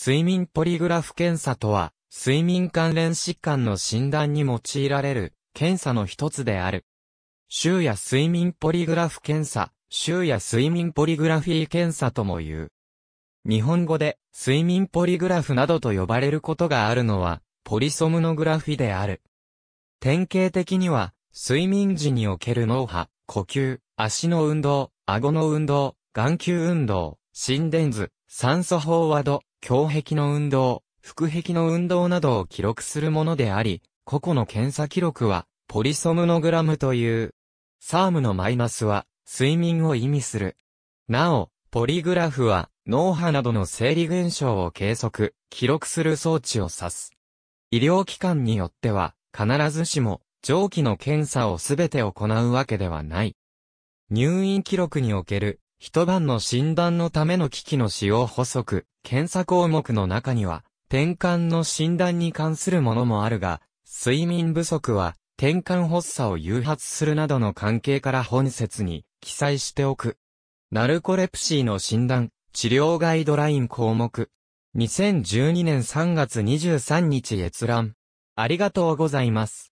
睡眠ポリグラフ検査とは、睡眠関連疾患の診断に用いられる検査の一つである。週や睡眠ポリグラフ検査、週や睡眠ポリグラフィー検査とも言う。日本語で睡眠ポリグラフなどと呼ばれることがあるのは、ポリソムノグラフィである。典型的には、睡眠時における脳波、呼吸、足の運動、顎の運動、眼球運動、心電図、酸素飽和度、胸壁の運動、腹壁の運動などを記録するものであり、個々の検査記録は、ポリソムノグラムという、サームのマイナスは、睡眠を意味する。なお、ポリグラフは、脳波などの生理現象を計測、記録する装置を指す。医療機関によっては、必ずしも、上記の検査をすべて行うわけではない。入院記録における一晩の診断のための機器の使用補足、検査項目の中には、転換の診断に関するものもあるが、睡眠不足は、転換発作を誘発するなどの関係から本説に記載しておく。ナルコレプシーの診断、治療ガイドライン項目。2012年3月23日閲覧。ありがとうございます。